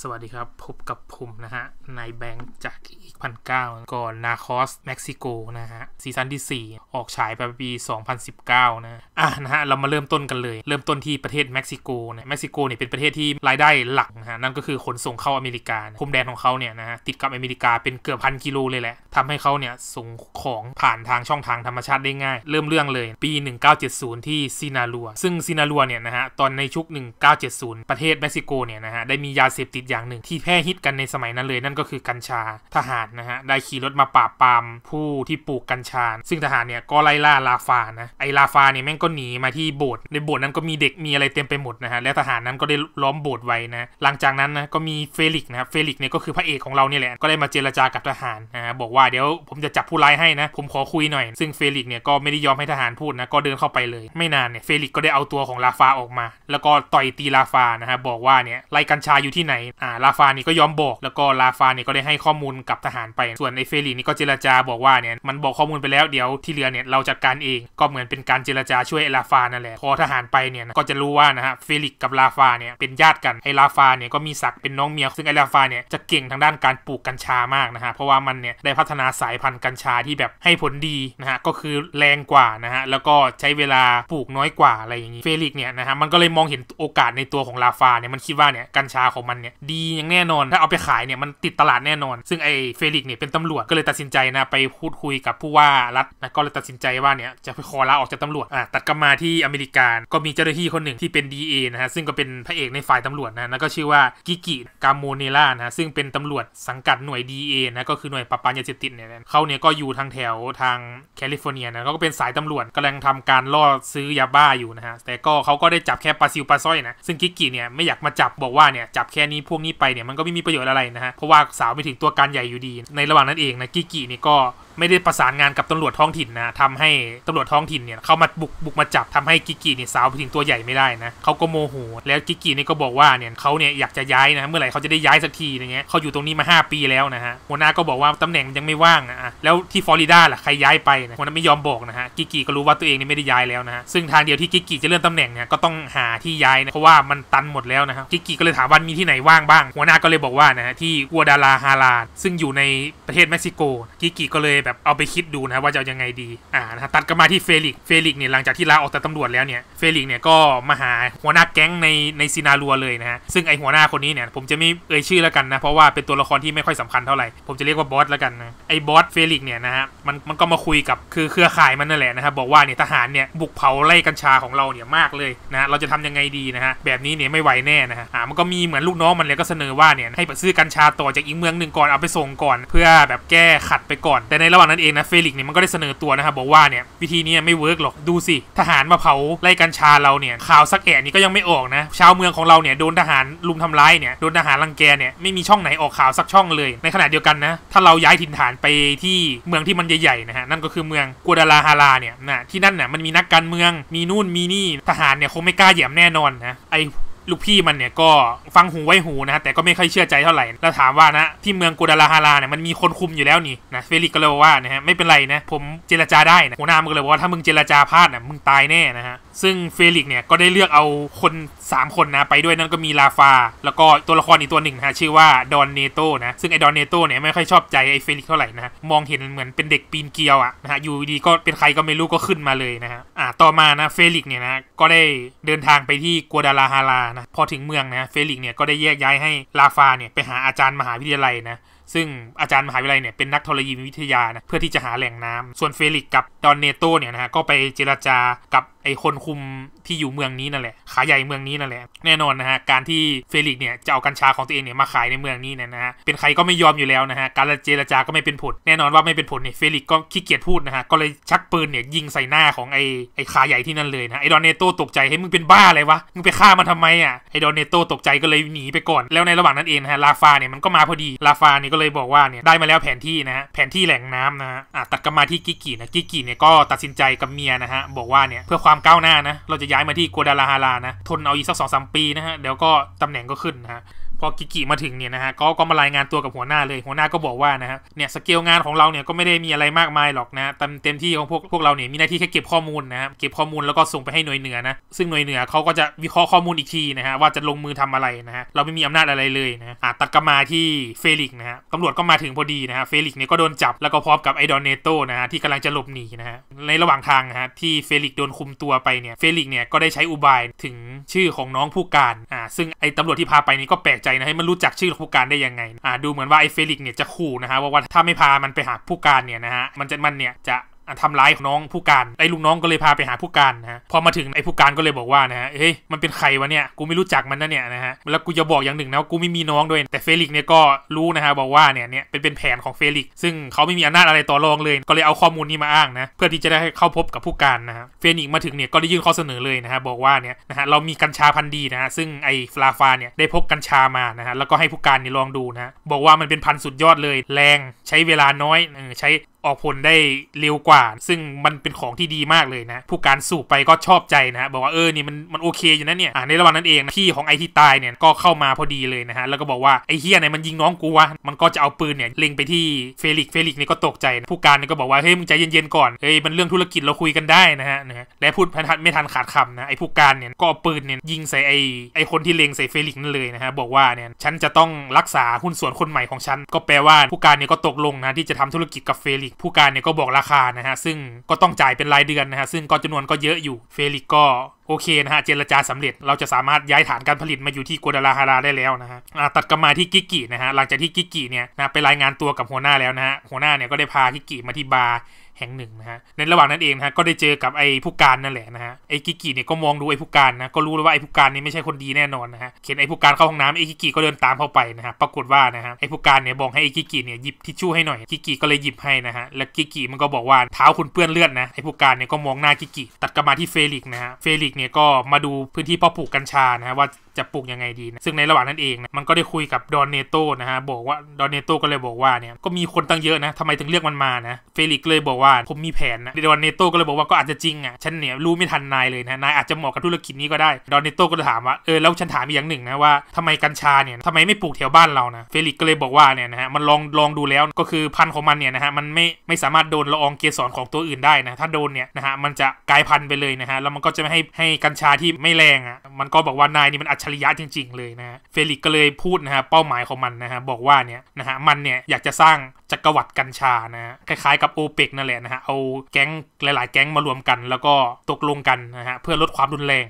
สวัสดีครับ พบกับผมนะฮะนายแบงค์จากอีกพันเก้าก่อนนาคอสเม็กซิโกนะฮะซีซั่นที่ 4 ออกฉายไปปี 2019 นะอ่ะนะฮะ เรามาเริ่มต้นกันเลย เริ่มต้นที่ประเทศเม็กซิโกนะเม็กซิโกเนี่ยเป็นประเทศที่รายได้หลักนะฮะ นั่นก็คือขนส่งเข้าอเมริกาพรมแดนของเขาเนี่ยนะฮะ ติดกับอเมริกาเป็นเกือบพันกิโลเลยแหละทำให้เขาเนี่ยส่งของผ่านทางช่องทางธรรมชาติได้ง่ายเริ่มเรื่องเลย ปี 1970 ที่ซินาลัวซึ่งซินาลัวเนี่ยนะฮะตอนในชุก1970 ประเทศเม็กซิโกเนี่ยนะฮะได้มียาเสสพติดอย่างหนึ่งที่แพร่ฮิตกันในสมัยนั้นเลยนั่นก็คือกัญชาทหารนะฮะได้ขี่รถมาปราบปรามผู้ที่ปลูกกัญชา ซึ่งทหารเนี่ยก็ไล่ล่าลาฟานะไอลาฟาเนี่ยแม่งก็หนีมาที่โบสถ์ในโบสถ์นั้นก็มีเด็กมีอะไรเต็มไปหมดนะฮะและทหารนั้นก็ได้ล้อมโบสถ์ไว้นะหลังจากนั้นนะก็มีเฟลิกนะเฟลิกเนี่ยก็คือพระเอกของเราเนี่ยแหละ ก็ได้มาเจรจากับทหารนะฮะบอกว่าเดี๋ยวผมจะจับผู้ร้ายให้นะผมขอคุยหน่อย ซึ่งเฟลิกเนี่ยก็ไม่ได้ยอมให้ทหารพูดนะก็เดินเข้าไปเลยไม่นานเนี่ยเฟลิกก็ได้เอาตัวของลาฟาออกมาแล้วก็ต่อยตีลาฟานะฮะบอกว่าเนี่ยไรกัญชาอยู่ที่ไหนอ่าลาฟานี่ก็ยอมบอกแล้วก็ลาฟานี่ก็ได้ให้ข้อมูลกับทหารไป ส่วนไอเฟลีนี่ก็เจรจาบอกว่าเนี่ยมันบอกข้อมูลไปแล้วเดี๋ยวที่เหลือเนี่ยเราจัดการเองก็เหมือนเป็นการเจรจาช่วยลาฟานั่นแหละพอทหารไปเนี่ยก็จะรู้ว่านะฮะเฟลิกกับลาฟาเนี่ยเป็นญาติกันไอลาฟาเนี่ยก็มีศักดิ์เป็นน้องเมียซึ่งไอลาฟาเนี่ยจะเก่งทางด้านการปลูกกัญชามากนะฮะเพราะว่ามันเนี่ยได้พัฒนาสายพันธุ์กัญชาที่แบบให้ผลดีนะฮะก็คือแรงกว่านะฮะแล้วก็ใช้เวลาปลูกน้อยกว่าอะไรอย่างนี้เฟลิกเนี่ยนะฮะมันก็เลยมองเห็นโอกาสในตัวของลาฟาเนี่ยมันคิดว่าเนี่ยกัญชาของมันเนี่ยดีอย่างแน่นอนถ้าเอาไปขายเนี่ยมันติดตลาดแน่นอน ซึ่งไอ้เฟลิกเนี่ยเป็นตำรวจก็เลยตัดสินใจนะไปพูดคุยกับผู้ว่ารัฐนะก็เลยตัดสินใจว่าเนี่ยจะไปขอลาออกจากตำรวจอ่ะตัดกลับมาที่อเมริกาก็มีเจ้าหน้าที่คนหนึ่งที่เป็น DA นะฮะซึ่งก็เป็นพระเอกในฝ่ายตำรวจนะแล้วก็ชื่อว่ากิกิกาโมเนล่านะซึ่งเป็นตำรวจสังกัดหน่วย DA นะก็คือหน่วยปราบปรามยาเสพติดเนี่ยเขาเนี่ยก็อยู่ทางแถวทางแคลิฟอร์เนียนะก็เป็นสายตำรวจกำลังทำการล่อซื้อยาบ้าอยู่นะฮะแต่ก็เขาก็ได้จับแค่ปลาซิวปลาส้อยนะซึ่งกิกิเนี่ยไม่อยากมาจับบอกว่าเนี่ยจับแค่นี้พวก นี้ไป เนี่ย มัน ก็ ไม่ มีประโยชน์อะไร นะ ฮะ เพราะ ว่า สาว ไม่ ถึงตัวการใหญ่อยู่ดี ใน ระหว่างนั้นเอง นะกิกิเนี่ยก็ไม่ได้ประสานงานกับตำรวจท้องถิ่นนะทำให้ตำรวจท้องถิ่นเนี่ยเขามาบุกบุกมาจับ ทำให้กิกิเนี่ยสาวถึงตัวใหญ่ไม่ได้นะเขาก็โมโหแล้วกิกิเนี่ยก็บอกว่าเนี่ยเขาเนี่ยอยากจะย้ายนะเมื่อไหร่เขาจะได้ย้ายสักทีอย่างเงี้ยเขาอยู่ตรงนี้มา 5 ปีแล้วนะฮะหัวหน้าก็บอกว่าตำแหน่งยังไม่ว่างนะแล้วที่ฟลอริดาล่ะใครย้ายไปนะหัวหน้าไม่ยอมบอกนะฮะกิกิก็รู้ว่าตัวเองนี่ไม่ได้ย้ายแล้วนะฮะซึ่งทางเดียวที่กิกิจะเลื่อนตำแหน่งเนี่ยก็ต้องหาที่ย้ายนะเพราะว่ามันตันหมดแล้วนะฮะกิกิก็เลยถามว่ามีที่ไหนว่างบ้าง หัวหน้าก็เลยบอกว่านะฮะที่กัวดาลาฮาราซึ่งอยู่ในประเทศเม็กซิโกกิกิก็เลยยแบบเอาไปคิดดูนะว่าจะยังไงดี อ่านะตัดกลับมาที่เฟลิกเฟลิกเนี่ยหลังจากที่ลาออกจากตำรวจแล้วเนี่ยเฟลิกเนี่ยก็มาหาหัวหน้าแก๊งในในซินารัวเลยนะฮะซึ่งไอหัวหน้าคนนี้เนี่ยผมจะไม่เอ่ยชื่อแล้วกันนะเพราะว่าเป็นตัวละครที่ไม่ค่อยสำคัญเท่าไหร่ผมจะเรียกว่าบอสแล้วกันนะไอบอสเฟลิกเนี่ยนะฮะมันมันก็มาคุยกับคือเครือข่ายมันนั่นแหละนะครับบอกว่าเนี่ยทหารเนี่ยบุกเผาไล่กัญชาของเราเนี่ยมากเลยนะเราจะทำยังไงดีนะฮะแบบนี้เนี่ยไม่ไหวแน่นะฮะอ่ามันก็มีเหมือนลูกน้องมันเลยก็เสนอว่าเนี่ยให้ไปซื้อกัญชาต่อจากอีกเมืองหนึ่งก่อนเอาไปส่งก่อนเพื่อแบบแก้ขัดไปก่อนแต่ในระหว่างนั้นเองนะเฟลิกเนี่ยมันก็ได้เสนอตัวนะครับบอกว่าเนี่ยวิธีนี้ไม่เวิร์กหรอกดูสิทหารมาเผาไล่กัญชาเราเนี่ยข่าวสักแอะนี่ก็ยังไม่ออกนะชาวเมืองของเราเนี่ยโดนทหารลุมทำร้ายเนี่ยโดนทหารรังแกเนี่ยไม่มีช่องไหนออกข่าวสักช่องเลยในขณะเดียวกันนะถ้าเราย้ายถิ่นฐานไปที่เมืองที่มันใหญ่ๆนะฮะนั่นก็คือเมืองกัวดาลาฮาราเนี่ยนะที่นั่นเนี่ยมันมีนักการเมืองมีนู่นมีนี่ทหารเนี่ยคงไม่กล้าแย้มแน่นอนนะไอลูกพี่มันเนี่ยก็ฟังหูไว้หูนะฮะแต่ก็ไม่ค่อยเชื่อใจเท่าไหร่ แล้วถามว่านะที่เมืองกูดาลาฮาราเนี่ยมันมีคนคุมอยู่แล้วนี่นะเฟลิกก็เลยว่านะฮะ ไม่เป็นไรนะผมเจรจาได้นะหัวหน้ามึงเลยบอกว่าถ้ามึงเจรจาพลาดนะมึงตายแน่นะฮะ ซึ่งเฟลิกเนี่ยก็ได้เลือกเอาคน 3 คนนะไปด้วยนั่นก็มีลาฟา แล้วก็ตัวละครอีกตัวหนึ่งนะชื่อว่าดอนเนโตนะซึ่งไอ้ดอนเนโตเนี่ยไม่ค่อยชอบใจไอ้เฟลิกเท่าไหร่นะมองเห็นเหมือนเป็นเด็กปีนเกียวอะนะฮะอยู่ดีก็เป็นใครก็ไม่รู้ก็ขึ้นมาเลยนะฮะอ่าต่อมานะเฟลิกเนี่ยนะก็ได้เดินทางไปที่กัวดาลาฮารานะพอถึงเมืองนะเฟลิกเนี่ยก็ได้แยกย้ายให้ลาฟาเนี่ยไปหาอาจารย์มหาวิทยาลัยนะซึ่งอาจารย์มหาวิทยาลัยเนี่ยเป็นนักธรณีวิทยานะเพื่อที่จะหาแหล่งน้ำ ส่วนเฟลิกกับดอนเนโตเนี่ยนะฮะก็ไปเจราจากับไอคนคุมที่อยู่เมืองนี้นั่นแหละขาใหญ่เมืองนี้นั่นแหละแน่นอนนะฮะการที่เฟลิกเนี่ยจะเอากัญชาของตัวเองเนี่ยมาขายในเมืองนี้เนี่ยนะฮะเป็นใครก็ไม่ยอมอยู่แล้วนะฮะการเจรจาก็ไม่เป็นผล แน่นอนว่าไม่เป็นผลเนี่ยเฟลิกก็ขี้เกียจพูดนะฮะก็เลยชักปืนเนี่ยยิงใส่หน้าของไอไอขาใหญ่ที่นั่นเลยนะไอดอนเนโตตกใจให้มึงเป็นบ้าอะไรวะมึงไปฆ่ามันทำไมอ่ะไอดอนเนโตตกใจก็เลยหนีไปก่อนแล้วในระหว่างนั้นเองนะฮะลาฟาเนี่ยมันก็มาพอดีลาฟาเนี่ยก็เลยบอกว่าเนี่ยได้มาแล้วแผนที่นะฮะแผนที่แหล่งน้ำนะฮะตัดกลับมาที่กิกนะกิกเนี่ยก็ตัดสินใจกับเมียนะฮะบอกว่าเนี่ยเพื่อความก้าวหน้านะ เราจะย้ายมาที่กัวดาลาฮารานะ ทนเอาอีกสักสองสามปีนะฮะ เดี๋ยวก็ตำแหน่งก็ขึ้นนะฮะพอกิกิมาถึงเนี่ยนะฮะก็ก็มารายงานตัวกับหัวหน้าเลย หัวหน้าก็บอกว่านะฮะเนี่ยสเกลงานของเราเนี่ยก็ไม่ได้มีอะไรมากมายหรอกนะเต็มเต็มที่ของพวกพวกเราเนี่ยมี หน้าที่แค่เก็บข้อมูลนะฮะเก็บข้อมูลแล้วก็ส่งไปให้หน่วยเหนือนะซึ่ง หน่วยเหนือเขาก็จะ วิเคราะห์ข้อมูลอีกทีนะฮะว่าจะลงมือทำอะไรนะฮะเราไม่มีอำนาจอะไรเลยนะฮะตัดกมาที่เฟลิกนะฮะตำรวจก็มาถึงพอดีนะฮะเฟลิกเนี่ยก็โดนจับแล้วก็พร้อมกับไอดอนเนโตนะฮะที่กำลังจะหลบหนีนะฮะในระหว่างทางนะฮะที่เฟลิกโดนคุมตัวไปเนี่ยเฟลิกเนี่ยก็ได้ใช้อุบายถึงชื่อของน้องผู้การอ่าซึ่งไอตำรวจที่พาไปนี่ก็แปลกใจนะให้มันรู้จักชื่อผู้การได้ยังไงอ่าดูเหมือนว่าไอ้เฟลิกเนี่ยจะขู่นะฮะ ว่าว่าถ้าไม่พามันไปหาผู้การเนี่ยนะฮะ มันจะมันเนี่ยจะทำร้ายน้องผู้การไอ้ลูกน้องก็เลยพาไปหาผู้การนะฮะพอมาถึงไอ้ผู้การก็เลยบอกว่านะฮะเฮ้ยมันเป็นใครวะเนี่ยกูไม่รู้จักมันนะเนี่ยนะฮะแล้วกูจะบอกอย่างหนึ่งนะกูไม่มีน้องด้วย แต่เฟลิกเนี่ยก็รู้นะฮะ บอกว่าเนี่ยเนี่ยเป็นเป็นแผนของเฟลิกซึ่งเขาไม่มีอำนาจอะไรต่อรองเลย ก็เลยเอาข้อมูลนี้มาอ้างนะเพื่อที่จะได้เข้าพบกับผู้การนะฮะเฟลิกมาถึงเนี่ยก็ได้ยื่นข้อเสนอเลยนะฮะบอกว่าเนี่ยนะฮะเรามีกัญชาพันธุ์ดีนะฮะซึ่งไอ้ฟลาฟาเนี่ยได้พกกัญชามานะฮะแล้วก็ให้ผู้การเนี่ยลองดูนะบอกว่ามันเป็นพันธุ์สุดยอดเลย แรงใช้เวลาน้อยใช้ออกผลได้เร็วกว่า ซึ่งมันเป็นของที่ดีมากเลยนะ ผู้การสูบไปก็ชอบใจนะบอกว่าเออนี่มันมันโอเคอยู่นะเนี่ยในระหว่างนั้นเองพี่ของไอที่ตายเนี่ยก็เข้ามาพอดีเลยนะฮะแล้วก็บอกว่าไอเฮียไหนมันยิงน้องกูวะมันก็จะเอาปืนเนี่ยเล็งไปที่เฟลิกเฟลิกนี่ก็ตกใจนะผู้การนี่ก็บอกว่าเฮ้ยมึงใจเย็นๆก่อนเฮ้ยมันเรื่องธุรกิจเราคุยกันได้นะฮะนะและพูดพันไม่ทันขาดคำนะไอผู้การเนี่ยก็ปืนเนี่ยยิงใส่ไอไอคนที่เล็งใส่เฟลิกนั่นเลยนะฮะบอกว่าเนี่ยฉันจะต้องรักษาหุ้นส่วนคนใหม่ของฉัน ก็แปลว่าผู้การเนี่ยก็ตกลงนะที่จะทำธุรกิจกับเฟลิกผู้การเนี่ยก็บอกราคานะฮะซึ่งก็ต้องจ่ายเป็นรายเดือนนะฮะ ซึ่งก็จำนวนก็เยอะอยู่เฟลิกก็โอเคนะฮะ เจรจาสำเร็จเราจะสามารถย้ายฐานการผลิตมาอยู่ที่กัวดาลาฮาราได้แล้วนะฮะตัดกลับมาที่กิกินะฮะหลังจากที่กิกิเนี่ยนะไปรายงานตัวกับหัวหน้าแล้วนะฮะหัวหน้าเนี่ยก็ได้พากิกิมาที่บาร์แห่งหนึ่งนะฮะในระหว่างนั้นเองนะฮะก็ได้เจอกับไอ้ผู้การนั่นแหละนะฮะไอ้กิกิเนี่ยก็มองดูไอ้ผู้การนะก็รู้แล้วว่าไอ้ผู้การนี่ไม่ใช่คนดีแน่นอนนะฮะเข็นไอ้ผู้การเข้าห้องน้ำไอ้กิกิก็เดินตามเข้าไปนะฮะปรากฏว่านะฮะไอ้ผู้การเนี่ยบอกให้ไอ้กิกิเนี่ยหยิบทิชชู่ให้หน่อยกิกิก็เลยหยิบให้นะฮะแล้วกิกิมันก็บอกว่าเท้าคุณเปื้อนเลือดนะไอ้ผู้การเนี่ยก็มองหน้ากิกิ ตัดกลับมาที่เฟลิกนะฮะเฟลิกเนี่ยก็มาดูพื้นที่พ่อปลูกกัญชานะฮะว่าจะปลูกยังไงดีนะซึ่งในระหว่างนั้นเองนะมันก็ได้คุยกับดอนเนโตนะฮะบอกว่าดอนเนโตก็เลยบอกว่าเนี่ยก็มีคนตั้งเยอะนะทำไมถึงเรียกมันมานะเฟลิกเลยบอกว่าาผมมีแผนนะ ดอนเนโต้ก็เลยบอกว่าก็อาจจะจริงอ่ะ ฉันเนี่ยรู้ไม่ทันนายเลยนะ นายอาจจะเหมาะกับธุรกิจนี้ก็ได้ ดอนเนโต้ก็เลยถามว่า เออแล้วฉันถามอีกอย่างหนึ่งนะว่า ทำไมกัญชาเนี่ยทำไมไม่ปลูกแถวบ้านเรานะ เฟลิกก็เลยบอกว่าเนี่ยนะฮะมันลองลองดูแล้วก็คือพันธุ์ของมันเนี่ยนะฮะมันไม่ไม่สามารถโดนละอองเกสรของตัวอื่นได้นะถ้าโดนเนี่ยนะฮะมันจะกลายพันธุ์ไปเลยนะฮะแล้วมันก็จะไม่ให้ให้กัญชาที่ไม่แรงอ่ะมันก็บอกว่านายนี่มันอัจฉริยะจริงๆเลยนะฮะเฟลิกก็เลยพูดนะฮะเป้าหมายของมันนะฮะบอกว่าเนี่ยนะฮะมันเนี่ยอยากจะสร้างจักรวรรดิกัญชานะคล้ายๆกับโอเปกนั่นแหละนะฮะเอาแก๊งหลาย ๆ แก๊งมารวมกันแล้วก็ตกลงกันนะฮะเพื่อลดความรุนแรง